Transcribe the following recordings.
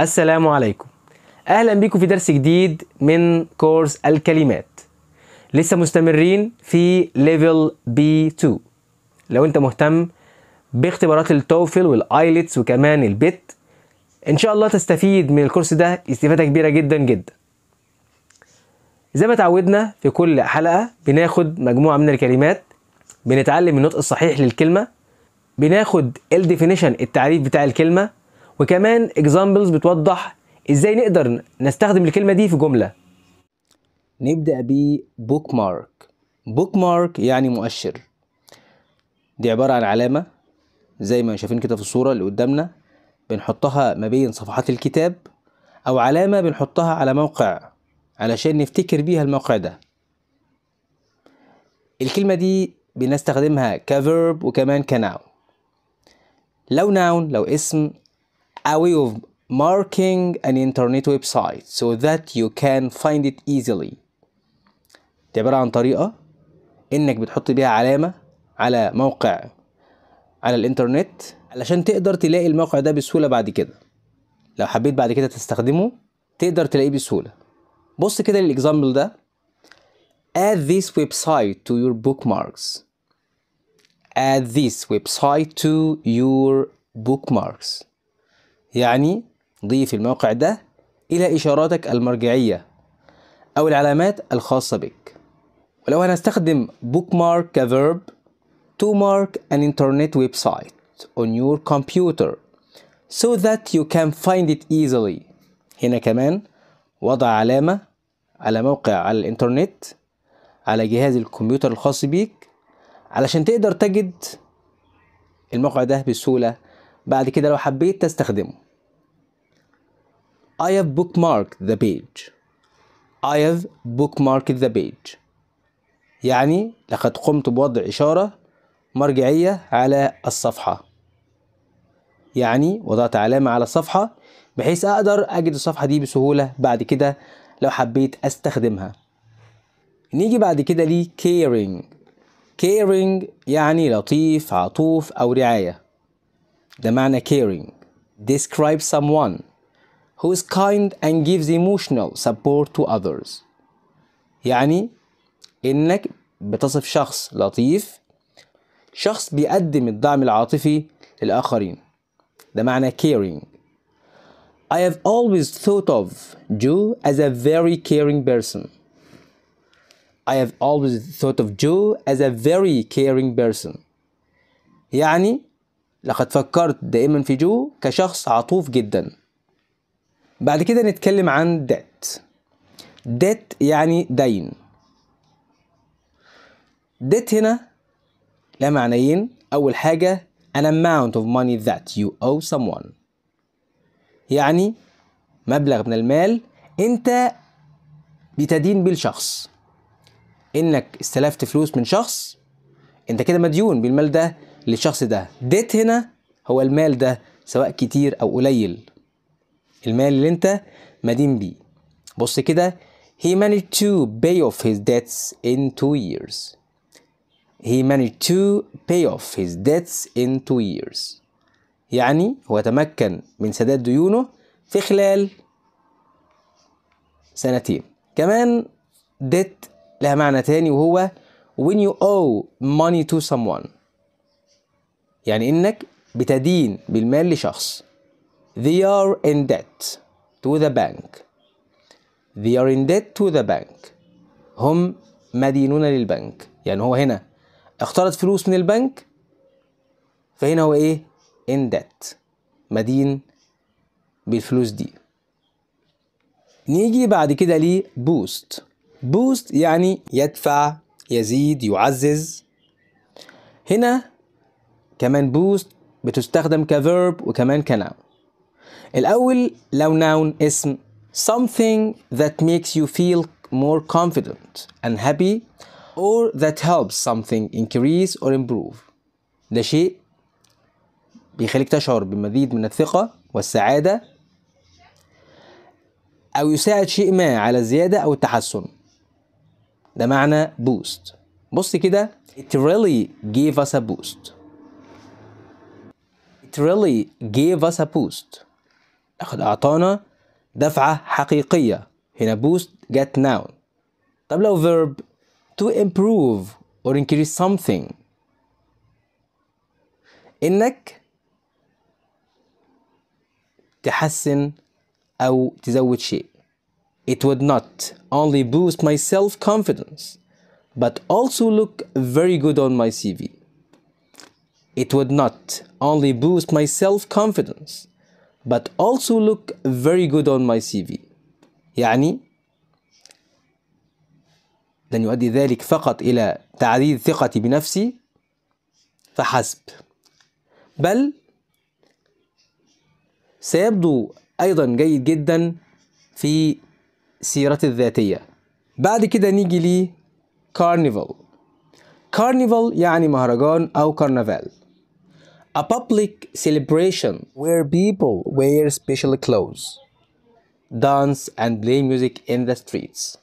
السلام عليكم اهلا بيكم في درس جديد من كورس الكلمات لسه مستمرين في ليفل بي 2 لو انت مهتم باختبارات التوفل والايلتس وكمان البيت ان شاء الله تستفيد من الكورس ده استفاده كبيره جدا جدا زي ما تعودنا في كل حلقه بناخد مجموعه من الكلمات بنتعلم النطق الصحيح للكلمه بناخد الديفينيشن التعريف بتاع الكلمه وكمان اكزامبلز بتوضح ازاي نقدر نستخدم الكلمه دي في جمله نبدا ب بوك مارك بوك مارك يعني مؤشر دي عباره عن علامه زي ما شايفين كده في الصوره اللي قدامنا بنحطها ما بين صفحات الكتاب او علامه بنحطها على موقع علشان نفتكر بيها الموقع ده الكلمه دي بنستخدمها كفيرب وكمان كناون لو ناون لو اسم a way of marking an internet website so that you can find it easily دي عبارة عن طريقة انك بتحط بيها علامة على موقع على الانترنت علشان تقدر تلاقي الموقع ده بسهولة بعد كده لو حبيت بعد كده تستخدمه تقدر تلاقيه بسهولة بص كده للاكزامبل ده add this website to your bookmarks add this website to your bookmarks يعني ضيف الموقع ده إلى إشاراتك المرجعية أو العلامات الخاصة بك ولو هنستخدم bookmark كverb to mark an internet website on your computer so that you can find it easily هنا كمان وضع علامة على موقع على الإنترنت على جهاز الكمبيوتر الخاص بيك علشان تقدر تجد الموقع ده بسهولة بعد كده لو حبيت تستخدمه I have bookmarked the page I have bookmarked the page يعني لقد قمت بوضع إشارة مرجعية على الصفحة يعني وضعت علامة على الصفحة بحيث أقدر أجد الصفحة دي بسهولة بعد كده لو حبيت أستخدمها نيجي بعد كده لي caring caring يعني لطيف عطوف أو رعاية the manner caring, describes someone who is kind and gives emotional support to others. يعني إنك بتصف شخص لطيف شخص بيقدم الدعم العاطفي للآخرين ده معنى caring I have always thought of Joe as a very caring person I have always thought of Joe as a very caring person يعني لقد فكرت دائما في جو كشخص عطوف جدا بعد كده نتكلم عن debt debt يعني دين debt هنا لها معنيين أول حاجة an amount of money that you owe someone يعني مبلغ من المال انت بتدين بيه لشخص انك استلفت فلوس من شخص انت كده مديون بالمال ده للشخص ده ديت هنا هو المال ده سواء كتير أو قليل المال اللي أنت مدين بيه بص كده he managed to pay off his debts in two years he managed to pay off his debts in two years يعني هو تمكن من سداد ديونه في خلال سنتين كمان debt لها معنى تاني وهو when you owe money to someone يعني إنك بتدين بالمال لشخص they are in debt to the bank they are in debt to the bank هم مدينون للبنك يعني هو هنا اقترض فلوس من البنك فهنا هو ايه in debt مدين بالفلوس دي نيجي بعد كده ليه بوست بوست يعني يدفع يزيد يعزز هنا كمان بوست بتستخدم كverb وكمان كناون الأول لو ناون اسم something that makes you feel more confident and happy or that helps something increase or improve ده شيء بيخليك تشعر بمزيد من الثقة والسعادة أو يساعد شيء ما على الزيادة أو التحسن ده معنى boost بص كده it really gave us a boost it really gave us a boost لقد أعطانا دفعة حقيقية هنا boost get noun طب لو verb to improve or increase something إنك تحسن أو تزود شيء It would not only boost my self-confidence but also look very good on my CV It would not only boost my self confidence but also look very good on my CV. يعني لن يؤدي ذلك فقط إلى تعزيز ثقتي بنفسي فحسب بل سيبدو أيضا جيد جدا في سيرتي الذاتية بعد كده نيجي لي كارنيفال كارنيفال يعني مهرجان أو كارنفال a public celebration where people wear special clothes, dance and play music in the streets.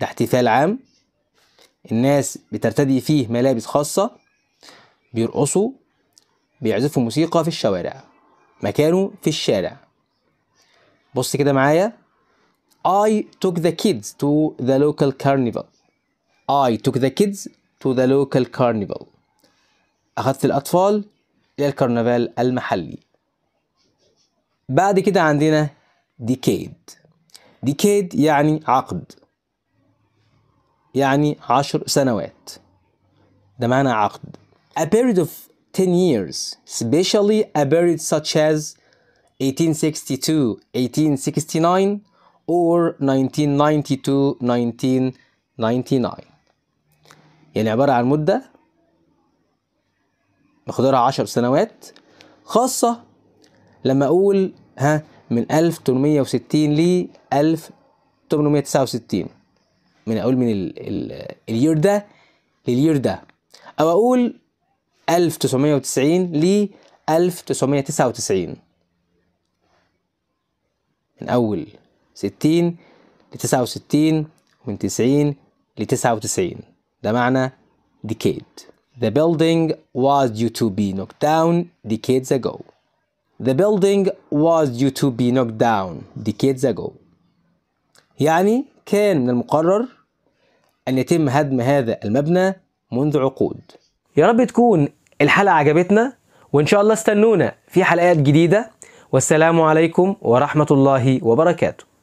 ده احتفال عام الناس بترتدي فيه ملابس خاصة بيرقصوا بيعزفوا موسيقى في الشوارع مكانه في الشارع بص كده معايا I took the kids to the local carnival I took the kids to the local carnival أخذت الأطفال للكرنفال المحلي بعد كده عندنا ديكيد ديكيد يعني عقد يعني عشر سنوات ده معنى عقد A period of 10 years especially a period such as 1862 1869 or 1992 1999 يعني عبارة عن مدة باخد عشر سنوات خاصة لما أقول ها من 1860 ل 1869 من أقول من اليور ده لليور ده أو أقول 1990 ل وتسعين من أول ستين ل وستين ومن تسعين ل وتسعين ده معنى decade The building was due to be knocked down decades ago. The building was due to be knocked down decades ago. يعني كان من المقرر أن يتم هدم هذا المبنى منذ عقود. يا رب تكون الحلقة عجبتنا وإن شاء الله استنونا في حلقات جديدة والسلام عليكم ورحمة الله وبركاته.